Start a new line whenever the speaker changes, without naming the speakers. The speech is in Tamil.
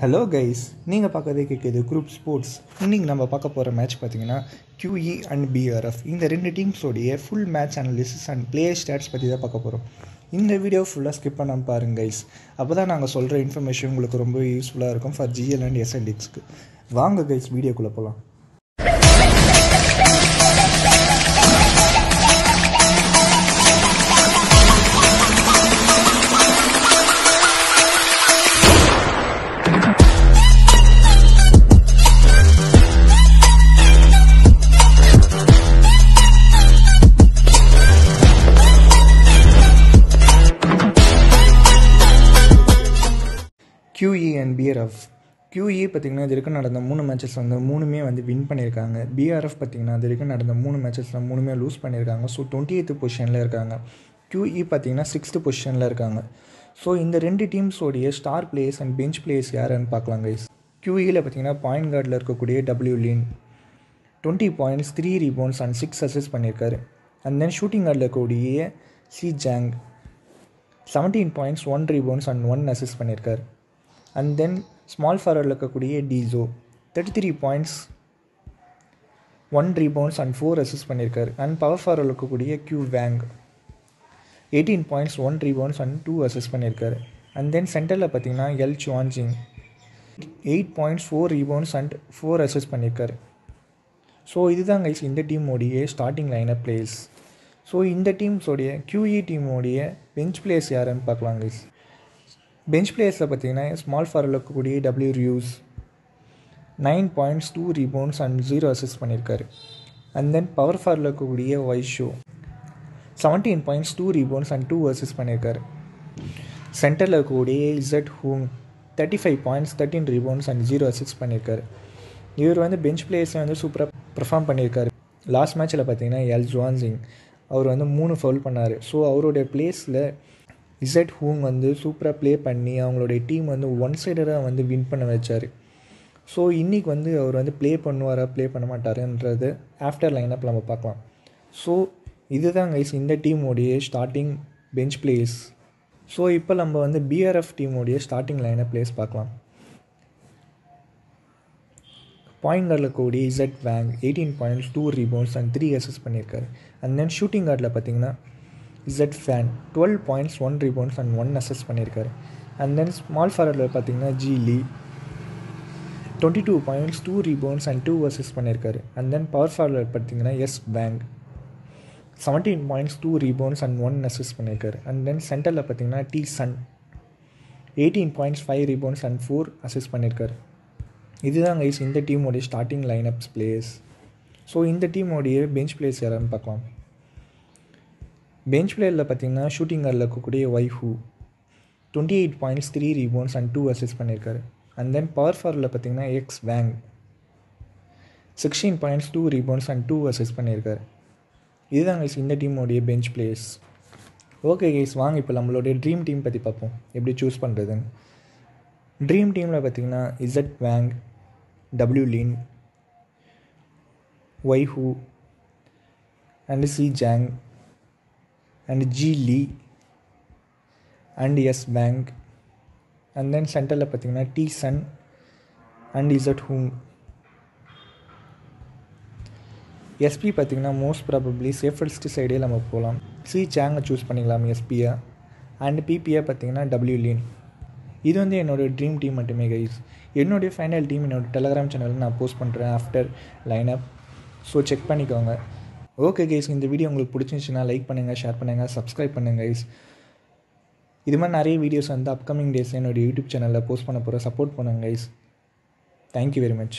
ஹலோ கைஸ் நீங்கள் பார்க்கறதே கேட்குது குரூப் ஸ்போர்ட்ஸ் இன்றைக்கி நம்ம பார்க்க போகிற மேட்ச் பார்த்தீங்கன்னா கியூஇ அண்ட் பிஆர்எஃப் இந்த ரெண்டு டீம்ஸோடைய full match analysis and player stats பற்றி தான் பார்க்க போகிறோம் இந்த வீடியோ ஃபுல்லாக ஸ்கிப் பண்ணாமல் பாருங்கள் கைஸ் அப்போ தான் நாங்கள் சொல்கிற இன்ஃபர்மேஷன் உங்களுக்கு ரொம்ப யூஸ்ஃபுல்லாக இருக்கும் ஃபார் ஜிஎல் அண்ட் எஸ்என்டிக்ஸ்க்கு வாங்க கைஸ் வீடியோக்குள்ளே போகலாம் QE and e BRF QE e பார்த்திங்கன்னா இது வரைக்கும் நடந்த மூணு மேட்சஸ் வந்து மூணுமே வந்து வின் பண்ணியிருக்காங்க பிஆர்எஃப் பார்த்திங்கன்னா இது வரைக்கும் நடந்த மூணு மேட்சஸில் மூணுமே லூஸ் பண்ணியிருக்காங்க ஸோ டுவெண்ட்டி எய்த்து பொசிஷனில் இருக்காங்க கியூஇ e பார்த்திங்கன்னா சிக்ஸ்த்து பொசிஷனில் இருக்காங்க ஸோ இந்த ரெண்டு டீம்ஸோடைய star players and bench players யாருன்னு பார்க்கலாம் கைஸ் கியூஇயில் பார்த்திங்கன்னா பாயிண்ட் கார்டில் இருக்கக்கூடிய W Lin twenty points three rebounds and six அசஸ் பண்ணியிருக்காரு அண்ட் தென் ஷூட்டிங் கார்டில் இருக்கக்கூடிய C Zhang seventeen points one rebounds and one அசஸ் பண்ணியிருக்காரு அண்ட் தென் ஸ்மால் ஃபார்வர்டில் இருக்கக்கூடிய டீசோ thirty three points one rebounds and four அசிஸ் பண்ணியிருக்காரு அண்ட் பவர் ஃபார்வர்டில் இருக்கக்கூடிய Q Wang eighteen points one rebounds and two அசிஸ் பண்ணியிருக்காரு அண்ட் தென் சென்டரில் பார்த்தீங்கன்னா எல் சுவான்ஜிங் eight points four rebounds and four அசஸ் பண்ணியிருக்காரு ஸோ இதுதான் கைஸ் இந்த டீமோடைய ஸ்டார்டிங் லைனப் பிளேஸ் ஸோ இந்த டீம்ஸோடைய கியூஇ டீமோடைய பெஞ்ச் பிளேஸ் யாருன்னு பார்க்கலாம் கைஸ் பெஞ்ச் பிளேயர்ஸில் பார்த்தீங்கன்னா ஸ்மால் ஃபாரில் இருக்கக்கூடிய டபிள்யூ ரியூஸ் nine points two rebounds and zero அசிஸ் பண்ணியிருக்காரு அண்ட் தென் பவர் ஃபாரில் இருக்கக்கூடிய வைஸ் ஷோ seventeen points two rebounds and two அசிஸ் பண்ணியிருக்காரு சென்டரில் இருக்கக்கூடிய இசட் ஹூங் thirty five points thirteen rebounds and zero அசிஸ் பண்ணியிருக்காரு இவர் வந்து பெஞ்ச் பிளேயர்ஸை வந்து சூப்பராக பெர்ஃபார்ம் பண்ணியிருக்காரு லாஸ்ட் மேட்ச்சில் பார்த்தீங்கன்னா எல் ஜுவான் சிங் அவர் வந்து மூணு ஃபவுல் பண்ணார் ஸோ அவருடைய பிளேஸில் இசட் ஹூங் வந்து சூப்பராக ப்ளே பண்ணி அவங்களுடைய டீம் வந்து ஒன் சைடராக வந்து வின் பண்ண வச்சார் ஸோ இன்றைக்கி வந்து அவர் வந்து ப்ளே பண்ணுவாரா ப்ளே பண்ண மாட்டாருன்றது ஆஃப்டர் லைனப் நம்ம பார்க்கலாம் ஸோ இதுதான் கைஸ் இந்த டீமோடைய ஸ்டார்டிங் பெஞ்ச் பிளேஸ் ஸோ இப்போ நம்ம வந்து பிஆர்எஃப் டீமோடைய ஸ்டார்டிங் லைனை பிளேஸ் பார்க்கலாம் பாயிண்ட் கார்டில் கூடிய Z Wang eighteen points two rebounds and three அசஸ் பண்ணியிருக்காரு அண்ட் தென் ஷூட்டிங் கார்டில் பார்த்தீங்கன்னா Z Fan twelve points one rebounds and one அசஸ் பண்ணியிருக்காரு அண்ட் தென் ஸ்மால் ஃபார்வர்டில் பார்த்தீங்கன்னா G Li twenty two points two rebounds and two அசஸ் பண்ணியிருக்காரு அண்ட் தென் பவர் ஃபாரில் பார்த்தீங்கன்னா எஸ் பேங்க் seventeen points two rebounds and one அசஸ் பண்ணியிருக்காரு அண்ட் தென் சென்டரில் பார்த்தீங்கன்னா D Sun eighteen points five rebounds and four அசஸ் பண்ணியிருக்காரு இதுதான் கைஸ் இந்த டீமோடைய starting line ups players so இந்த டீமோடைய பெஞ்ச் பிளேயர்ஸ் யாரும் பார்க்கலாம் பெஞ்ச் பிளேயரில் பார்த்தீங்கன்னா ஷூட்டிங் கார்டில் இருக்கக்கூடிய வைஹூ twenty eight points three rebounds and two அசிஸ் பண்ணியிருக்காரு அண்ட் தென் பவர் ஃபாரில் பார்த்தீங்கன்னா X Wang sixteen points two rebounds and two அசிஸ் பண்ணியிருக்காரு இதுதான் கைஸ் இந்த டீமோடைய பெஞ்ச் பிளேயர்ஸ் ஓகே கைஸ் வாங்க இப்போ நம்மளுடைய ட்ரீம் டீம் பற்றி பார்ப்போம் எப்படி சூஸ் பண்ணுறதுன்னு ட்ரீம் டீமில் பார்த்தீங்கன்னா இசட் வேங் டபிள்யூ லீன் ஒய்ஹூ and C Zhang and Geely and S பேங்க் அண்ட் தென் சென்டரில் பார்த்தீங்கன்னா D Sun and is at ஹூம் எஸ்பி பார்த்தீங்கன்னா மோஸ்ட் ப்ராபப்ளி சேஃபஸ்ட் சைடே நம்ம போகலாம் சி சேங்கை சூஸ் பண்ணிக்கலாம் எஸ்பியை அண்ட் பிபிஐ பார்த்திங்கன்னா டபிள்யூ லீன் இது வந்து என்னோடய ட்ரீம் டீம் மட்டுமே கைஸ் என்னுடைய ஃபைனல் டீம் என்னோடய டெலகிராம் சேனலில் நான் போஸ்ட் பண்ணுறேன் ஆஃப்டர் லைனப் ஸோ செக் பண்ணிக்கோங்க ஓகே கைஸ் இந்த வீடியோ உங்களுக்கு பிடிச்சிருந்துச்சுன்னா லைக் பண்ணுங்கள் ஷேர் பண்ணுங்கள் சப்ஸ்கிரைப் பண்ணுங்கள் கைஸ் இது மாதிரி நிறைய வீடியோஸ் வந்து அப்கமிங் டேஸ் என்னோடய யூடியூப் சேனலில் போஸ்ட் பண்ண போகிற சப்போர்ட் பண்ணுங்கள் கைஸ் தேங்க்யூ வெரி மச்